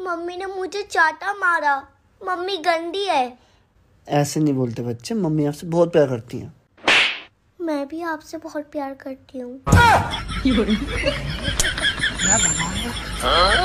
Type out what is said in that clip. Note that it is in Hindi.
मम्मी ने मुझे चाटा मारा मम्मी गंदी है ऐसे नहीं बोलते बच्चे मम्मी आपसे बहुत प्यार करती हैं मैं भी आपसे बहुत प्यार करती हूँ